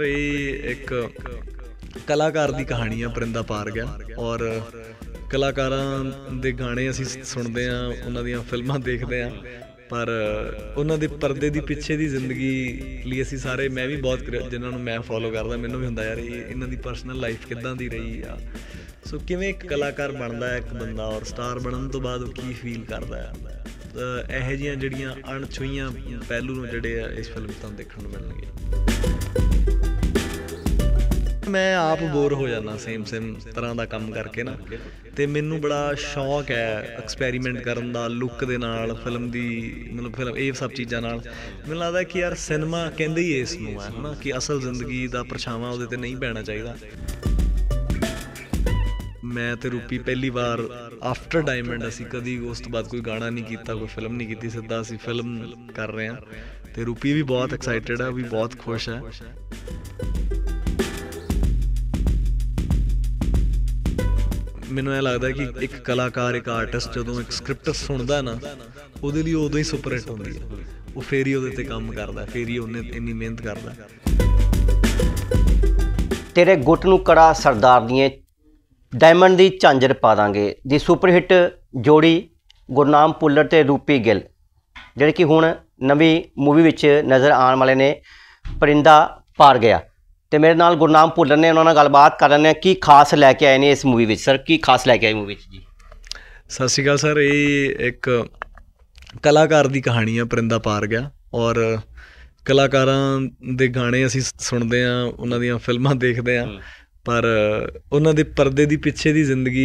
ਇਹ ਇੱਕ ਕਲਾਕਾਰ ਦੀ ਕਹਾਣੀ ਆ ਪਰਿੰਦਾ ਪਾਰ ਗਿਆ ਔਰ ਕਲਾਕਾਰਾਂ ਦੇ ਗਾਣੇ ਅਸੀਂ ਸੁਣਦੇ ਆ ਉਹਨਾਂ ਦੀਆਂ ਫਿਲਮਾਂ ਦੇਖਦੇ ਆ ਪਰ ਉਹਨਾਂ ਦੇ ਪਰਦੇ ਦੀ ਪਿੱਛੇ ਦੀ ਜ਼ਿੰਦਗੀ ਲਈ ਅਸੀਂ ਸਾਰੇ ਮੈਂ ਵੀ ਬਹੁਤ ਜਿਨ੍ਹਾਂ ਨੂੰ ਮੈਂ ਫੋਲੋ ਕਰਦਾ ਮੈਨੂੰ ਵੀ ਹੁੰਦਾ ਯਾਰ ਇਹ ਇਹਨਾਂ ਦੀ ਪਰਸਨਲ ਲਾਈਫ ਕਿੱਦਾਂ ਦੀ ਰਹੀ ਆ ਸੋ ਕਿਵੇਂ ਇੱਕ ਕਲਾਕਾਰ ਬਣਦਾ ਹੈ ਇੱਕ ਬੰਦਾ ਔਰ ਸਟਾਰ ਬਣਨ ਤੋਂ ਬਾਅਦ ਉਹ ਕੀ ਫੀਲ ਕਰਦਾ ਹੈ ਇਹੋ ਜਿਹੀਆਂ ਜਿਹੜੀਆਂ ਅਣਛੁਈਆਂ ਪਹਿਲੂ ਨੂੰ ਜਿਹੜੇ ਆ ਇਸ ਫਿਲਮ ਤੋਂ ਦੇਖਣ ਨੂੰ ਮਿਲਣਗੇ ਮੈਂ ਆਪ ਬੋਰ ਹੋ ਜਾਂਦਾ ਸੇਮ ਸੇਮ ਤਰ੍ਹਾਂ ਦਾ ਕੰਮ ਕਰਕੇ ਨਾ ਤੇ ਮੈਨੂੰ ਬੜਾ ਸ਼ੌਕ ਹੈ ਐਕਸਪੈਰੀਮੈਂਟ ਕਰਨ ਦਾ ਲੁੱਕ ਦੇ ਨਾਲ ਫਿਲਮ ਦੀ ਮਤਲਬ ਫਿਲਮ ਇਹ ਸਭ ਚੀਜ਼ਾਂ ਨਾਲ ਮੈਨੂੰ ਲੱਗਦਾ ਕਿ ਯਾਰ ਸਿਨੇਮਾ ਕਹਿੰਦੇ ਹੀ ਇਸ ਨੂੰ ਹੈ ਹਨਾ ਕਿ ਅਸਲ ਜ਼ਿੰਦਗੀ ਦਾ ਪਰਛਾਵਾਂ ਉਹਦੇ ਤੇ ਨਹੀਂ ਪੈਣਾ ਚਾਹੀਦਾ ਮੈਂ ਤੇ ਰੂਪੀ ਪਹਿਲੀ ਵਾਰ ਆਫਟਰ ਡਾਇਮੰਡ ਅਸੀਂ ਕਦੀ ਉਸ ਤੋਂ ਬਾਅਦ ਕੋਈ ਗਾਣਾ ਨਹੀਂ ਕੀਤਾ ਕੋਈ ਫਿਲਮ ਨਹੀਂ ਕੀਤੀ ਸਿੱਧਾ ਅਸੀਂ ਫਿਲਮ ਕਰ ਰਹੇ ਹਾਂ ਤੇ ਰੂਪੀ ਵੀ ਬਹੁਤ ਐਕਸਾਈਟਿਡ ਹੈ ਵੀ ਬਹੁਤ ਖੁਸ਼ ਹੈ ਮੈਨੂੰ ਇਹ ਲੱਗਦਾ ਕਿ ਇੱਕ ਕਲਾਕਾਰ ਇੱਕ ਆਰਟਿਸਟ ਜਦੋਂ ਇੱਕ ਸਕ੍ਰਿਪਟ ਸੁਣਦਾ ਨਾ ਉਹਦੇ ਲਈ ਉਦੋਂ ਹੀ ਸੁਪਰ ਹਿੱਟ ਹੁੰਦੀ ਹੈ ਉਹ ਫੇਰ ਹੀ ਉਹਦੇ ਤੇ ਕੰਮ ਕਰਦਾ ਫੇਰ ਹੀ ਉਹਨੇ ਇੰਨੀ ਮਿਹਨਤ ਕਰਦਾ ਤੇਰੇ ਗੁੱਟ ਨੂੰ ਕੜਾ ਸਰਦਾਰ ਦੀਆਂ ਡਾਇਮੰਡ ਦੀ ਝਾਂਜਰ ਪਾ ਦਾਂਗੇ ਦੀ ਸੁਪਰ ਹਿੱਟ ਜੋੜੀ ਗੁਰਨਾਮ ਪੁੱਲਰ ਤੇ ਰੂਪੀ ਗਿੱਲ ਜਿਹੜੇ ਕਿ ਹੁਣ ਨਵੀਂ ਮੂਵੀ ਵਿੱਚ ਨਜ਼ਰ ਆਉਣ ਵਾਲੇ ਨੇ ਪਰਿੰਦਾ ਪਾਰ ਗਿਆ ਤੇ ਮੇਰੇ ਨਾਲ ਗੁਰਨਾਮ ਭੁੱਲਰ ਨੇ ਉਹਨਾਂ ਨਾਲ ਗੱਲਬਾਤ ਕਰ ਨੇ ਕੀ ਖਾਸ ਲੈ ਕੇ ਆਏ ਨੇ ਇਸ ਮੂਵੀ ਵਿੱਚ ਸਰ ਕੀ ਖਾਸ ਲੈ ਕੇ ਆਏ ਮੂਵੀ ਵਿੱਚ ਜੀ ਸਤਿ ਸ਼੍ਰੀ ਅਕਾਲ ਸਰ ਇਹ ਇੱਕ ਕਲਾਕਾਰ ਦੀ ਕਹਾਣੀ ਆ ਪਰਿੰਦਾ ਪਾਰ ਗਿਆ ਔਰ ਕਲਾਕਾਰਾਂ ਦੇ ਗਾਣੇ ਅਸੀਂ ਸੁਣਦੇ ਆ ਉਹਨਾਂ ਦੀਆਂ ਫਿਲਮਾਂ ਦੇਖਦੇ ਆ ਪਰ ਉਹਨਾਂ ਦੇ ਪਰਦੇ ਦੀ ਪਿੱਛੇ ਦੀ ਜ਼ਿੰਦਗੀ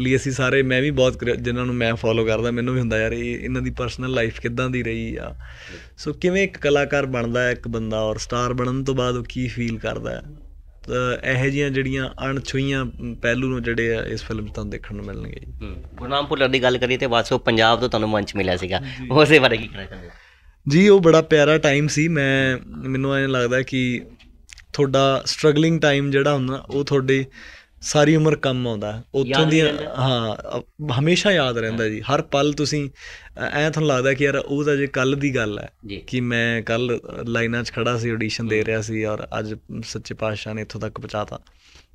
ਲਈ ਅਸੀਂ ਸਾਰੇ ਮੈਂ ਵੀ ਬਹੁਤ ਜਿਨ੍ਹਾਂ ਨੂੰ ਮੈਂ ਫੋਲੋ ਕਰਦਾ ਮੈਨੂੰ ਵੀ ਹੁੰਦਾ ਯਾਰ ਇਹ ਇਹਨਾਂ ਦੀ ਪਰਸਨਲ ਲਾਈਫ ਕਿੱਦਾਂ ਦੀ ਰਹੀ ਆ ਸੋ ਕਿਵੇਂ ਇੱਕ ਕਲਾਕਾਰ ਬਣਦਾ ਹੈ ਇੱਕ ਬੰਦਾ ਔਰ ਸਟਾਰ ਬਣਨ ਤੋਂ ਬਾਅਦ ਉਹ ਕੀ ਫੀਲ ਕਰਦਾ ਹੈ ਇਹੋ ਜੀਆਂ ਜਿਹੜੀਆਂ ਅਣਛੁਈਆਂ ਪਹਿਲੂ ਨੂੰ ਜਿਹੜੇ ਆ ਇਸ ਫਿਲਮ ਤੋਂ ਦੇਖਣ ਨੂੰ ਮਿਲਣਗੇ ਜੀ ਗੁਰਨਾਮ ਭੁੱਲਰ ਦੀ ਗੱਲ ਕਰੀਏ ਤੇ ਵਾਸੋ ਪੰਜਾਬ ਤੋਂ ਤੁਹਾਨੂੰ ਮੰਚ ਮਿਲਿਆ ਸੀਗਾ ਉਸੇ ਬਾਰੇ ਕੀ ਕਹਿਣਾ ਚਾਹੁੰਦੇ ਜੀ ਉਹ ਬੜਾ ਪਿਆਰਾ ਟਾਈਮ ਸੀ ਮੈਂ ਮੈਨੂੰ ਐਂ ਲੱਗਦਾ ਕਿ ਤੁਹਾਡਾ ਸਟਰਗਲਿੰਗ ਟਾਈਮ ਜਿਹੜਾ ਹੁੰਦਾ ਉਹ ਤੁਹਾਡੇ ਸਾਰੀ ਉਮਰ ਕੰਮ ਆਉਂਦਾ ਉੱਥੋਂ ਦੀ ਹਾਂ ਹਮੇਸ਼ਾ ਯਾਦ ਰਹਿੰਦਾ ਜੀ ਹਰ ਪਲ ਤੁਸੀਂ ਐ ਤੁਹਾਨੂੰ ਲੱਗਦਾ ਕਿ ਯਾਰ ਉਹ ਤਾਂ ਜੇ ਕੱਲ ਦੀ ਗੱਲ ਹੈ ਕਿ ਮੈਂ ਕੱਲ ਲਾਈਨਾਂ 'ਚ ਖੜਾ ਸੀ ਆਡੀਸ਼ਨ ਦੇ ਰਿਹਾ ਸੀ ਔਰ ਅੱਜ ਸੱਚੇ ਪਾਤਸ਼ਾਹ ਨੇ ਇੱਥੋਂ ਤੱਕ ਪਹੁੰਚਾਤਾ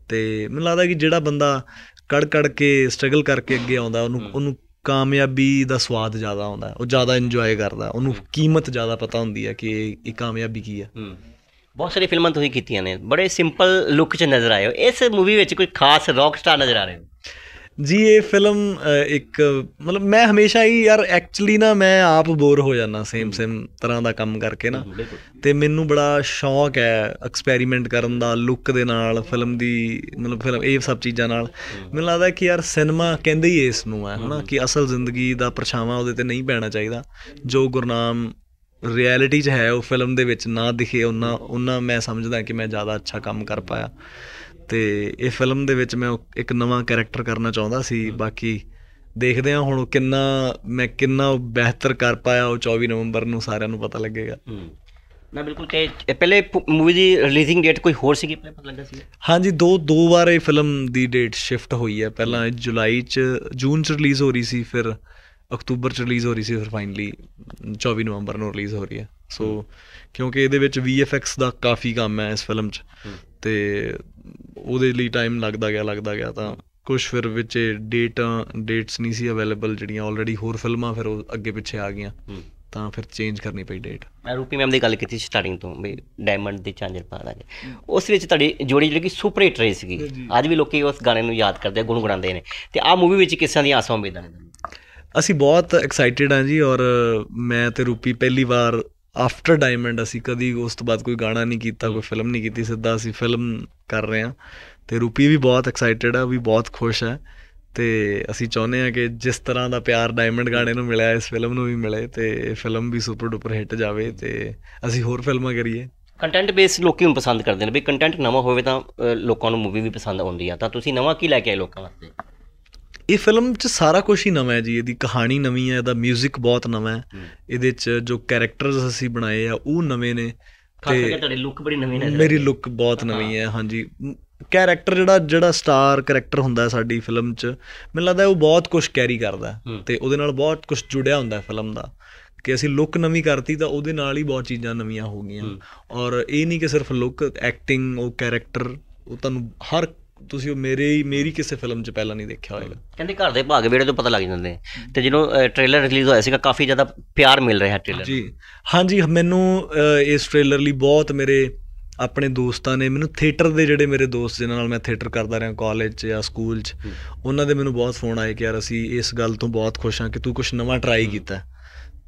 ਤੇ ਮੈਨੂੰ ਲੱਗਦਾ ਕਿ ਜਿਹੜਾ ਬੰਦਾ ਕੜ ਕੜ ਕੇ ਸਟਰਗਲ ਕਰਕੇ ਅੱਗੇ ਆਉਂਦਾ ਉਹਨੂੰ ਉਹਨੂੰ ਕਾਮਯਾਬੀ ਦਾ ਸਵਾਦ ਜ਼ਿਆਦਾ ਆਉਂਦਾ ਉਹ ਜ਼ਿਆਦਾ ਇੰਜੋਏ ਕਰਦਾ ਉਹਨੂੰ ਕੀਮਤ ਜ਼ਿਆਦਾ ਪਤਾ ਹੁੰਦੀ ਹੈ ਕਿ ਇਹ ਕਾਮਯਾਬੀ ਕੀ ਹੈ ਬਹੁਤ ਸਾਰੀ ਫਿਲਮਾਂ ਤੁਸੀਂ ਕੀਤੀਆਂ ਨੇ ਬੜੇ ਸਿੰਪਲ ਲੁੱਕ 'ਚ ਨਜ਼ਰ ਆਏ ਹੋ ਇਸ ਮੂਵੀ ਵਿੱਚ ਕੋਈ ਖਾਸ ਰੌਕ ਸਟਾਰ ਨਜ਼ਰ ਆ ਰਹੇ ਹੋ ਜੀ ਇਹ ਫਿਲਮ ਇੱਕ ਮਤਲਬ ਮੈਂ ਹਮੇਸ਼ਾ ਹੀ ਯਾਰ ਐਕਚੁਅਲੀ ਨਾ ਮੈਂ ਆਪ ਬੋਰ ਹੋ ਜਾਂਦਾ ਸੇਮ ਸੇਮ ਤਰ੍ਹਾਂ ਦਾ ਕੰਮ ਕਰਕੇ ਨਾ ਤੇ ਮੈਨੂੰ ਬੜਾ ਸ਼ੌਂਕ ਹੈ ਐਕਸਪੈਰੀਮੈਂਟ ਕਰਨ ਦਾ ਲੁੱਕ ਦੇ ਨਾਲ ਫਿਲਮ ਦੀ ਮਤਲਬ ਫਿਲਮ ਇਹ ਸਭ ਚੀਜ਼ਾਂ ਨਾਲ ਮੈਨੂੰ ਲੱਗਦਾ ਕਿ ਯਾਰ ਸਿਨੇਮਾ ਕਹਿੰਦੇ ਹੀ ਇਸ ਨੂੰ ਹੈ ਹਨਾ ਕਿ ਅਸਲ ਜ਼ਿੰਦਗੀ ਦਾ ਪਰਛਾਵਾਂ ਉਹਦੇ ਤੇ ਨਹੀਂ ਪੈਣਾ ਚਾਹੀਦਾ ਜੋ ਗੁਰਨਾਮ ਰਿਐਲਿਟੀ 'ਚ ਹੈ ਉਹ ਫਿਲਮ ਦੇ ਵਿੱਚ ਨਾ ਦਿਖੇ ਉਹਨਾਂ ਉਹਨਾਂ ਮੈਂ ਸਮਝਦਾ ਕਿ ਮੈਂ ਜ਼ਿਆਦਾ ਅੱਛਾ ਕੰਮ ਕਰ ਪਾਇਆ ਤੇ ਇਹ ਫਿਲਮ ਦੇ ਵਿੱਚ ਮੈਂ ਇੱਕ ਨਵਾਂ ਕੈਰੈਕਟਰ ਕਰਨਾ ਚਾਹੁੰਦਾ ਸੀ ਬਾਕੀ ਦੇਖਦੇ ਹਾਂ ਹੁਣ ਕਿੰਨਾ ਮੈਂ ਕਿੰਨਾ ਬਿਹਤਰ ਕਰ ਪਾਇਆ ਉਹ 24 ਨਵੰਬਰ ਨੂੰ ਸਾਰਿਆਂ ਨੂੰ ਪਤਾ ਲੱਗੇਗਾ ਮੈਂ ਬਿਲਕੁਲ ਤੇ ਪਹਿਲੇ ਮੂਵੀ ਦੀ ਰਿਲੀਜ਼ਿੰਗ ਡੇਟ ਕੋਈ ਹੋਰ ਸੀਗੀ ਪਹਿਲੇ ਪਤਾ ਲੱਗਾ ਸੀ ਹਾਂਜੀ ਦੋ ਦੋ ਵਾਰ ਇਹ ਫਿਲਮ ਦੀ ਡੇਟ ਸ਼ਿਫਟ ਹੋਈ ਹੈ ਪਹਿਲਾਂ ਜੁਲਾਈ ਚ ਜੂਨ ਚ ਰਿਲੀਜ਼ ਹੋ ਰਹੀ ਸੀ ਫਿਰ ਅਕਤੂਬਰ ਚ ਰਿਲੀਜ਼ ਹੋ ਰਹੀ ਸੀ ਫਿਰ ਫਾਈਨਲੀ 24 ਨਵੰਬਰ ਨੂੰ ਰਿਲੀਜ਼ ਹੋ ਰਹੀ ਹੈ ਸੋ ਕਿਉਂਕਿ ਇਹਦੇ ਵਿੱਚ VFX ਦਾ ਕਾਫੀ ਕੰਮ ਹੈ ਇਸ ਫਿਲਮ 'ਚ ਤੇ ਉਹਦੇ ਲਈ ਟਾਈਮ ਲੱਗਦਾ ਗਿਆ ਲੱਗਦਾ ਗਿਆ ਤਾਂ ਕੁਝ ਫਿਰ ਵਿੱਚ ਡੇਟਾਂ ਡੇਟਸ ਨਹੀਂ ਸੀ ਅਵੇਲੇਬਲ ਜਿਹੜੀਆਂ ਆਲਰੇਡੀ ਹੋਰ ਫਿਲਮਾਂ ਫਿਰ ਉਹ ਅੱਗੇ ਪਿੱਛੇ ਆ ਗਈਆਂ ਤਾਂ ਫਿਰ ਚੇਂਜ ਕਰਨੀ ਪਈ ਡੇਟ ਮੈਂ ਰੂਪੀ ਮੈਮ ਦੀ ਗੱਲ ਕੀਤੀ ਸਟਾਰਟਿੰਗ ਤੋਂ ਵੀ ਡਾਇਮੰਡ ਦੇ ਚਾਂਜਰ ਪਾ ਲਾਗੇ ਉਸ ਵਿੱਚ ਤੁਹਾਡੀ ਜੋੜੀ ਜਿਹੜੀ ਕਿ ਸੁਪਰ ਹਿੱਟ ਰਹੀ ਸੀਗੀ ਅੱਜ ਵੀ ਲੋਕੀ ਉਸ ਗਾਣੇ ਨੂੰ ਯਾਦ ਕਰਦੇ ਗੁੰਗੁਣਾਉਂਦੇ ਨੇ ਤੇ ਆ ਮੂਵੀ ਵਿੱਚ ਕਿਸਾਂ ਦੀਆਂ ਆਸਾਂ ਉਮੀਦਾਂ ਨੇ ਅਸੀਂ ਬਹੁਤ ਐਕਸਾਈਟਿਡ ਹਾਂ ਜੀ ਔਰ ਮੈਂ ਤੇ ਰੂਪੀ ਪਹਿਲੀ ਵਾਰ ਆਫਟਰ ਡਾਇਮੰਡ ਅਸੀਂ ਕਦੀ ਉਸ ਤੋਂ ਬਾਅਦ ਕੋਈ ਗਾਣਾ ਨਹੀਂ ਕੀਤਾ ਕੋਈ ਫਿਲਮ ਨਹੀਂ ਕੀਤੀ ਸਿੱਧਾ ਅਸੀਂ ਫਿਲਮ ਕਰ ਰਹੇ ਹਾਂ ਤੇ ਰੂਪੀ ਵੀ ਬਹੁਤ ਐਕਸਾਈਟਿਡ ਆ ਵੀ ਬਹੁਤ ਖੁਸ਼ ਹੈ ਤੇ ਅਸੀਂ ਚਾਹੁੰਦੇ ਆ ਕਿ ਜਿਸ ਤਰ੍ਹਾਂ ਦਾ ਪਿਆਰ ਡਾਇਮੰਡ ਗਾਣੇ ਨੂੰ ਮਿਲਿਆ ਇਸ ਫਿਲਮ ਨੂੰ ਵੀ ਮਿਲੇ ਤੇ ਇਹ ਫਿਲਮ ਵੀ ਸੁਪਰ ਡੁਪਰ ਹਿੱਟ ਜਾਵੇ ਤੇ ਅਸੀਂ ਹੋਰ ਫਿਲਮਾਂ ਕਰੀਏ ਕੰਟੈਂਟ ਬੇਸ ਲੋਕੀ ਨੂੰ ਪਸੰਦ ਕਰਦੇ ਨੇ ਵੀ ਕੰਟੈਂਟ ਨਵਾਂ ਹੋਵੇ ਤਾਂ ਲੋਕਾਂ ਨੂੰ ਮੂਵੀ ਵੀ ਪਸੰਦ ਆਉਂਦੀ ਆ ਤਾਂ ਤੁਸੀਂ ਨਵਾਂ ਕੀ ਲੈ ਕੇ ਆਏ ਲੋਕਾਂ ਵਾਸਤੇ ਇਹ ਫਿਲਮ 'ਚ ਸਾਰਾ ਕੁਝ ਹੀ ਨਵਾਂ ਹੈ ਜੀ ਇਹਦੀ ਕਹਾਣੀ ਨਵੀਂ ਹੈ ਇਹਦਾ 뮤직 ਬਹੁਤ ਨਵਾਂ ਹੈ ਇਹਦੇ 'ਚ ਜੋ ਕੈਰੈਕਟਰਸ ਅਸੀਂ ਬਣਾਏ ਆ ਉਹ ਨਵੇਂ ਨੇ ਤੇ ਤੁਹਾਡੇ ਲੁੱਕ ਬੜੀ ਨਵੀਂ ਨਜ਼ਰ ਮੇਰੀ ਲੁੱਕ ਬਹੁਤ ਨਵੀਂ ਹੈ ਹਾਂਜੀ ਕੈਰੈਕਟਰ ਜਿਹੜਾ ਜਿਹੜਾ ਸਟਾਰ ਕੈਰੈਕਟਰ ਹੁੰਦਾ ਸਾਡੀ ਫਿਲਮ 'ਚ ਮੈਨੂੰ ਲੱਗਦਾ ਉਹ ਬਹੁਤ ਕੁਝ ਕੈਰੀ ਕਰਦਾ ਤੇ ਉਹਦੇ ਨਾਲ ਬਹੁਤ ਕੁਝ ਜੁੜਿਆ ਹੁੰਦਾ ਫਿਲਮ ਦਾ ਕਿ ਅਸੀਂ ਲੁੱਕ ਨਵੀਂ ਕਰਤੀ ਤਾਂ ਉਹਦੇ ਨਾਲ ਹੀ ਬਹੁਤ ਚੀਜ਼ਾਂ ਨਵੀਆਂ ਹੋ ਗਈਆਂ ਔਰ ਇਹ ਨਹੀਂ ਕਿ ਸਿਰਫ ਲੁੱਕ ਐਕਟਿੰਗ ਉਹ ਕੈਰੈਕਟਰ ਉਹ ਤੁਹਾਨੂੰ ਹਰ ਤੁਸੀਂ ਉਹ ਮੇਰੇ ਹੀ ਮੇਰੀ ਕਿਸੇ ਫਿਲਮ 'ਚ ਪਹਿਲਾਂ ਨਹੀਂ ਦੇਖਿਆ ਹੋਵੇਗਾ ਕਹਿੰਦੇ ਘਰ ਦੇ ਭਾਗ ਵੇੜੇ ਤੋਂ ਪਤਾ ਲੱਗ ਜਾਂਦੇ ਤੇ ਜਦੋਂ ਟ੍ਰੇਲਰ ਰਿਲੀਜ਼ ਹੋਇਆ ਸੀਗਾ ਕਾਫੀ ਜ਼ਿਆਦਾ ਪਿਆਰ ਮਿਲ ਰਿਹਾ ਟ੍ਰੇਲਰ ਜੀ ਹਾਂਜੀ ਮੈਨੂੰ ਇਸ ਟ੍ਰੇਲਰ ਲਈ ਬਹੁਤ ਮੇਰੇ ਆਪਣੇ ਦੋਸਤਾਂ ਨੇ ਮੈਨੂੰ ਥੀਏਟਰ ਦੇ ਜਿਹੜੇ ਮੇਰੇ ਦੋਸਤ ਜਿਨ੍ਹਾਂ ਨਾਲ ਮੈਂ ਥੀਏਟਰ ਕਰਦਾ ਰਿਹਾ ਕਾਲਜ 'ਚ ਜਾਂ ਸਕੂਲ 'ਚ ਉਹਨਾਂ ਦੇ ਮੈਨੂੰ ਬਹੁਤ ਫੋਨ ਆਏ ਕਿ ਯਾਰ ਅਸੀਂ ਇਸ ਗੱਲ ਤੋਂ ਬਹੁਤ ਖੁਸ਼ ਹਾਂ ਕਿ ਤੂੰ ਕੁਝ ਨਵਾਂ ਟਰਾਈ ਕੀਤਾ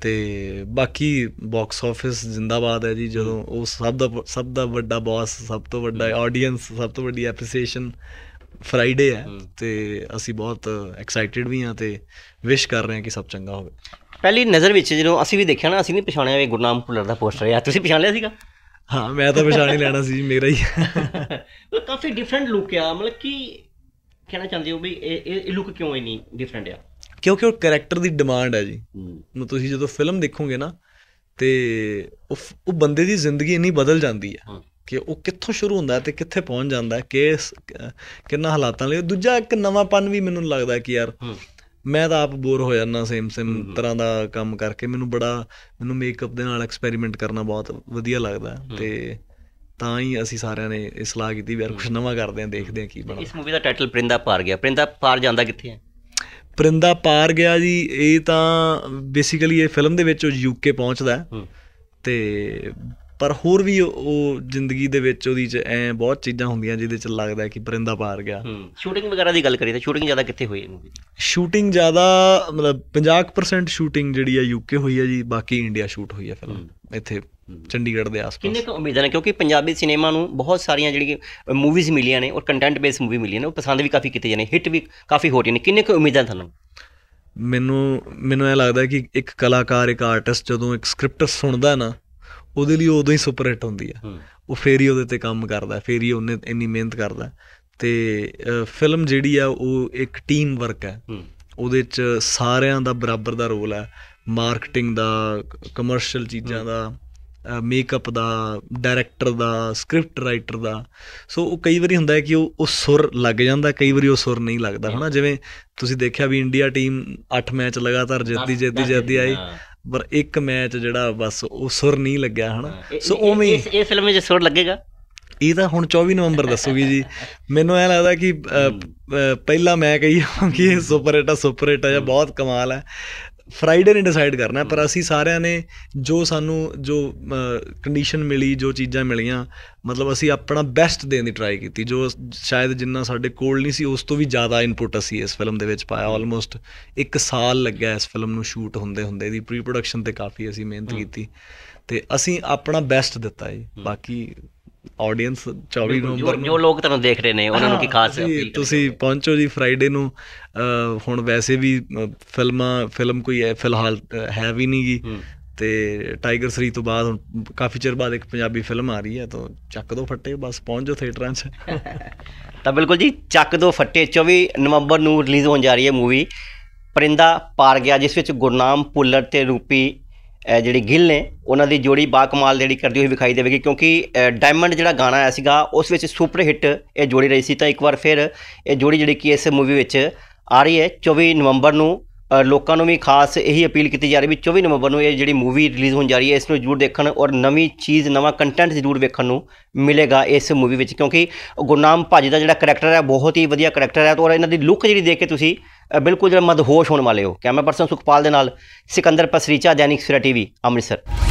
ਤੇ ਬਾਕੀ ਬਾਕਸ ਆਫਿਸ ਜ਼ਿੰਦਾਬਾਦ ਹੈ ਜੀ ਜਦੋਂ ਉਹ ਸਭ ਦਾ ਸਭ ਦਾ ਵੱਡਾ ਬਾਸ ਸਭ ਤੋਂ ਵੱਡਾ ਆਡੀਅנס ਸਭ ਤੋਂ ਵੱਡੀ ਐਪਰੀਸੀਏਸ਼ਨ ਫਰਾਈਡੇ ਹੈ ਤੇ ਅਸੀਂ ਬਹੁਤ ਐਕਸਾਈਟਿਡ ਵੀ ਹਾਂ ਤੇ ਵਿਸ਼ ਕਰ ਰਹੇ ਹਾਂ ਕਿ ਸਭ ਚੰਗਾ ਹੋਵੇ ਪਹਿਲੀ ਨਜ਼ਰ ਵਿੱਚ ਜਦੋਂ ਅਸੀਂ ਵੀ ਦੇਖਿਆ ਨਾ ਅਸੀਂ ਨਹੀਂ ਪਛਾਣਿਆ ਵੀ ਗੁਰਨਾਮ ਭੁੱਲਰ ਦਾ ਪੋਸਟਰ ਹੈ ਤੁਸੀਂ ਪਛਾਣ ਲਿਆ ਸੀਗਾ ਹਾਂ ਮੈਂ ਤਾਂ ਪਛਾਣ ਹੀ ਲੈਣਾ ਸੀ ਮੇਰਾ ਹੀ ਉਹ ਕਾਫੀ ਡਿਫਰੈਂਟ ਲੁੱਕ ਆ ਮਤਲਬ ਕਿ ਕਹਿਣਾ ਚਾਹੁੰਦੇ ਹੋ ਵੀ ਇਹ ਇਹ ਲੁੱਕ ਕਿਉਂ ਇਨੀ ਡਿਫਰੈਂਟ ਆ ਕਿਉਂਕਿ ਉਹ ਕੈਰੈਕਟਰ ਦੀ ਡਿਮਾਂਡ ਹੈ ਜੀ ਨੂੰ ਤੁਸੀਂ ਜਦੋਂ ਫਿਲਮ ਦੇਖੋਗੇ ਨਾ ਤੇ ਉਹ ਉਹ ਬੰਦੇ ਦੀ ਜ਼ਿੰਦਗੀ ਇੰਨੀ ਬਦਲ ਜਾਂਦੀ ਹੈ ਕਿ ਉਹ ਕਿੱਥੋਂ ਸ਼ੁਰੂ ਹੁੰਦਾ ਤੇ ਕਿੱਥੇ ਪਹੁੰਚ ਜਾਂਦਾ ਕਿ ਕਿੰਨਾ ਹਾਲਾਤਾਂ ਲਈ ਦੂਜਾ ਇੱਕ ਨਵਾਂਪਨ ਵੀ ਮੈਨੂੰ ਲੱਗਦਾ ਕਿ ਯਾਰ ਮੈਂ ਤਾਂ ਆਪ ਬੋਰ ਹੋ ਜਾਂਦਾ ਸੇਮ ਸੇਮ ਤਰ੍ਹਾਂ ਦਾ ਕੰਮ ਕਰਕੇ ਮੈਨੂੰ ਬੜਾ ਮੈਨੂੰ ਮੇਕਅਪ ਦੇ ਨਾਲ ਐਕਸਪੈਰੀਮੈਂਟ ਕਰਨਾ ਬਹੁਤ ਵਧੀਆ ਲੱਗਦਾ ਤੇ ਤਾਂ ਹੀ ਅਸੀਂ ਸਾਰਿਆਂ ਨੇ ਇਹ ਸਲਾਹ ਕੀਤੀ ਵੀ ਯਾਰ ਕੁਝ ਨਵਾਂ ਕਰਦੇ ਆਂ ਦੇਖਦੇ ਆਂ ਕੀ ਬਣਦਾ ਇਸ ਮੂਵੀ ਦਾ ਟਾਈਟਲ ਪ੍ਰਿੰਦਾ ਪਾਰ ਗਿਆ ਪ੍ਰਿੰਦਾ ਪਾਰ ਜਾਂਦਾ ਕਿੱਥੇ ਹੈ ਪਰਿੰਦਾ ਪਾਰ ਗਿਆ ਜੀ ਇਹ ਤਾਂ ਬੇਸਿਕਲੀ ਇਹ ਫਿਲਮ ਦੇ ਵਿੱਚ ਉਹ ਯੂਕੇ ਪਹੁੰਚਦਾ ਤੇ ਪਰ ਹੋਰ ਵੀ ਉਹ ਜ਼ਿੰਦਗੀ ਦੇ ਵਿੱਚ ਉਹਦੀ ਚ ਐ ਬਹੁਤ ਚੀਜ਼ਾਂ ਹੁੰਦੀਆਂ ਜਿਹਦੇ ਚ ਲੱਗਦਾ ਕਿ ਪਰਿੰਦਾ ਪਾਰ ਗਿਆ ਸ਼ੂਟਿੰਗ ਵਗੈਰਾ ਦੀ ਗੱਲ ਕਰੀ ਤਾਂ ਸ਼ੂਟਿੰਗ ਜ਼ਿਆਦਾ ਕਿੱਥੇ ਹੋਈ ਮੂਵੀ ਸ਼ੂਟਿੰਗ ਜ਼ਿਆਦਾ ਮਤਲਬ 50% ਸ਼ੂਟਿੰਗ ਜਿਹੜੀ ਹੈ ਯੂਕੇ ਹੋਈ ਹੈ ਜੀ ਬਾਕੀ ਇੰਡੀਆ ਸ਼ੂਟ ਹੋਈ ਹੈ ਫਿਲਮ ਇੱਥੇ ਚੰਡੀਗੜ੍ਹ ਦੇ ਆਸ-ਪਾਸ ਕਿੰਨੇ ਕੁ ਉਮੀਦਾਂ ਨੇ ਕਿਉਂਕਿ ਪੰਜਾਬੀ ਸਿਨੇਮਾ ਨੂੰ ਬਹੁਤ ਸਾਰੀਆਂ ਜਿਹੜੀ ਮੂਵੀਜ਼ ਮਿਲੀਆਂ ਨੇ ਔਰ ਕੰਟੈਂਟ ਬੇਸ ਮੂਵੀ ਮਿਲੀਆਂ ਨੇ ਉਹ ਪਸੰਦ ਵੀ ਕਾਫੀ ਕੀਤੇ ਜਾਣੇ ਹਿੱਟ ਵੀ ਕਾਫੀ ਹੋ ਰਹੀ ਨੇ ਕਿੰਨੇ ਕੁ ਉਮੀਦਾਂ ਤੁਹਾਨੂੰ ਮੈਨੂੰ ਮੈਨੂੰ ਇਹ ਲੱਗਦਾ ਕਿ ਇੱਕ ਕਲਾਕਾਰ ਇੱਕ ਆਰਟਿਸਟ ਜਦੋਂ ਇੱਕ ਸਕ੍ਰਿਪਟ ਸੁਣਦਾ ਨਾ ਉਹਦੇ ਲਈ ਉਦੋਂ ਹੀ ਸੁਪਰ ਹਿੱਟ ਹੁੰਦੀ ਆ ਉਹ ਫੇਰ ਹੀ ਉਹਦੇ ਤੇ ਕੰਮ ਕਰਦਾ ਫੇਰ ਹੀ ਉਹਨੇ ਇੰਨੀ ਮਿਹਨਤ ਕਰਦਾ ਤੇ ਫਿਲਮ ਜਿਹੜੀ ਆ ਉਹ ਇੱਕ ਟੀਮ ਵਰਕ ਹੈ ਉਹਦੇ ਚ ਸਾਰਿਆਂ ਦਾ ਬਰਾਬਰ ਦਾ ਰੋਲ ਹੈ ਮਾਰਕੀਟਿੰਗ ਦਾ ਕਮਰਸ਼ੀਅਲ ਚੀਜ਼ਾਂ ਦਾ ਮੇਕਅਪ ਦਾ ਡਾਇਰੈਕਟਰ ਦਾ ਸਕ੍ਰਿਪਟ ਰਾਈਟਰ ਦਾ ਸੋ ਉਹ ਕਈ ਵਾਰੀ ਹੁੰਦਾ ਹੈ ਕਿ ਉਹ ਉਹ ਸੁਰ ਲੱਗ ਜਾਂਦਾ ਕਈ ਵਾਰੀ ਉਹ ਸੁਰ ਨਹੀਂ ਲੱਗਦਾ ਹਨਾ ਜਿਵੇਂ ਤੁਸੀਂ ਦੇਖਿਆ ਵੀ ਇੰਡੀਆ ਟੀਮ 8 ਮੈਚ ਲਗਾਤਾਰ ਜਿੱਤਦੀ ਜਿੱਤਦੀ ਜਿੱਤਦੀ ਆਈ ਪਰ ਇੱਕ ਮੈਚ ਜਿਹੜਾ ਬਸ ਉਹ ਸੁਰ ਨਹੀਂ ਲੱਗਿਆ ਹਨਾ ਸੋ ਉਵੇਂ ਇਸ ਇਹ ਫਿਲਮ ਵਿੱਚ ਸੁਰ ਲੱਗੇਗਾ ਇਹ ਤਾਂ ਹੁਣ 24 ਨਵੰਬਰ ਦੱਸੂਗੀ ਜੀ ਮੈਨੂੰ ਐ ਲੱਗਦਾ ਕਿ ਪਹਿਲਾਂ ਮੈਂ ਕਹੀ ਕਿ ਇਹ ਸੁਪਰ ਹਿੱਟ ਆ ਸੁਪਰ ਹਿੱਟ ਆ ਜਾਂ ਬਹੁਤ ਕਮਾਲ ਹੈ ਫਰਾਈਡੇ ਨੇ ਡਿਸਾਈਡ ਕਰਨਾ ਪਰ ਅਸੀਂ ਸਾਰਿਆਂ ਨੇ ਜੋ ਸਾਨੂੰ ਜੋ ਕੰਡੀਸ਼ਨ ਮਿਲੀ ਜੋ ਚੀਜ਼ਾਂ ਮਿਲੀਆਂ ਮਤਲਬ ਅਸੀਂ ਆਪਣਾ ਬੈਸਟ ਦੇਣ ਦੀ ਟਰਾਈ ਕੀਤੀ ਜੋ ਸ਼ਾਇਦ ਜਿੰਨਾ ਸਾਡੇ ਕੋਲ ਨਹੀਂ ਸੀ ਉਸ ਤੋਂ ਵੀ ਜ਼ਿਆਦਾ ਇਨਪੁਟ ਅਸੀਂ ਇਸ ਫਿਲਮ ਦੇ ਵਿੱਚ ਪਾਇਆ ਆਲਮੋਸਟ 1 ਸਾਲ ਲੱਗਿਆ ਇਸ ਫਿਲਮ ਨੂੰ ਸ਼ੂਟ ਹੁੰਦੇ ਹੁੰਦੇ ਦੀ ਪ੍ਰੀ ਪ੍ਰੋਡਕਸ਼ਨ ਤੇ ਕਾਫੀ ਅਸੀਂ ਮਿਹਨਤ ਕੀਤੀ ਤੇ ਅਸੀਂ ਆਪਣਾ ਬੈਸਟ ਦਿੱਤਾ ਜੀ ਬਾਕੀ ਆਡੀਅנס 24 ਨਵੰਬਰ ਨੂੰ ਜੋ ਲੋਕ ਤੁਹਾਨੂੰ ਦੇਖ ਰਹੇ ਨੇ ਉਹਨਾਂ ਨੂੰ ਕੀ ਖਾਸ ਅਪੀਲ ਤੁਸੀਂ ਪਹੁੰਚੋ ਜੀ ਫਰਾਈਡੇ ਨੂੰ ਹੁਣ ਵੈਸੇ ਵੀ ਫਿਲਮਾਂ ਫਿਲਮ ਕੋਈ ਹੈ ਫਿਲਹਾਲ ਹੈ ਵੀ ਨਹੀਂ ਗਈ ਤੇ ਟਾਈਗਰ ਸਰੀ ਤੋਂ ਬਾਅਦ ਹੁਣ ਕਾਫੀ ਚਿਰ ਬਾਅਦ ਇੱਕ ਪੰਜਾਬੀ ਫਿਲਮ ਆ ਰਹੀ ਹੈ ਤਾਂ ਚੱਕ ਦੋ ਫੱਟੇ ਬਸ ਪਹੁੰਚੋ ਥੀਏਟਰਾਂ 'ਚ ਤਾਂ ਬਿਲਕੁਲ ਜੀ ਚੱਕ ਦੋ ਫੱਟੇ 24 ਨਵੰਬਰ ਨੂੰ ਰਿਲੀਜ਼ ਹੋਣ ਜਾ ਰਹੀ ਹੈ ਮੂਵੀ ਪਰਿੰਦਾ ਪਾਰ ਗਿਆ ਜਿਸ ਵਿੱਚ ਗੁਰਨਾਮ ਪੁੱਲਰ ਤੇ ਰੂਪੀ ਜਿਹੜੀ ਗਿੱਲ ਨੇ ਉਹਨਾਂ ਦੀ ਜੋੜੀ ਬਾ ਕਮਾਲ ਜਿਹੜੀ ਕਰਦੀ ਹੋਈ ਵਿਖਾਈ ਦੇਵੇਗੀ ਕਿਉਂਕਿ ਡਾਇਮੰਡ ਜਿਹੜਾ ਗਾਣਾ ਆਇਆ ਸੀਗਾ ਉਸ ਵਿੱਚ ਸੁਪਰ ਹਿੱਟ ਇਹ ਜੋੜੀ ਰਹੀ ਸੀ ਤਾਂ ਇੱਕ ਵਾਰ ਫਿਰ ਇਹ ਜੋੜੀ ਜਿਹੜੀ ਕਿ ਇਸ ਮੂਵੀ ਵਿੱਚ ਆ ਰਹੀ ਹੈ 24 ਨਵੰਬਰ ਨੂੰ ਲੋਕਾਂ ਨੂੰ ਵੀ ਖਾਸ ਇਹੀ ਅਪੀਲ ਕੀਤੀ ਜਾ ਰਹੀ ਵੀ 24 ਨਵੰਬਰ ਨੂੰ ਇਹ ਜਿਹੜੀ ਮੂਵੀ ਰਿਲੀਜ਼ ਹੋਣ ਜਾ ਰਹੀ ਹੈ ਇਸ ਨੂੰ ਜ਼ਰੂਰ ਦੇਖਣ ਔਰ ਨਵੀਂ ਚੀਜ਼ ਨਵਾਂ ਕੰਟੈਂਟ ਜ਼ਰੂਰ ਵੇਖਣ ਨੂੰ ਮਿਲੇਗਾ ਇਸ ਮੂਵੀ ਵਿੱਚ ਕਿਉਂਕਿ ਗੁਰਨਾਮ ਭਾਜੀ ਦਾ ਜਿਹੜਾ ਕੈਰੈਕਟਰ ਹੈ ਬਹੁਤ ਹੀ ਵਧੀਆ ਕੈਰੈਕਟਰ ਹੈ ਔਰ ਇਹਨਾਂ ਦੀ ਲੁੱਕ ਜਿਹੜੀ ਦੇਖ ਕੇ ਤੁਸੀਂ ਬਿਲਕੁਲ ਜਿਹੜਾ ਮਦਹੋਸ਼ ਹੋਣ ਵਾਲੇ ਹੋ ਕੈਮਰਾ ਪਰਸਨ ਸੁਖਪਾਲ ਦੇ ਨਾਲ ਸਿਕੰਦਰ ਪਸਰੀਚਾ ਦੈਨਿਕ ਸਵੇਰਾ ਟੀਵੀ ਅੰਮ੍ਰਿਤਸਰ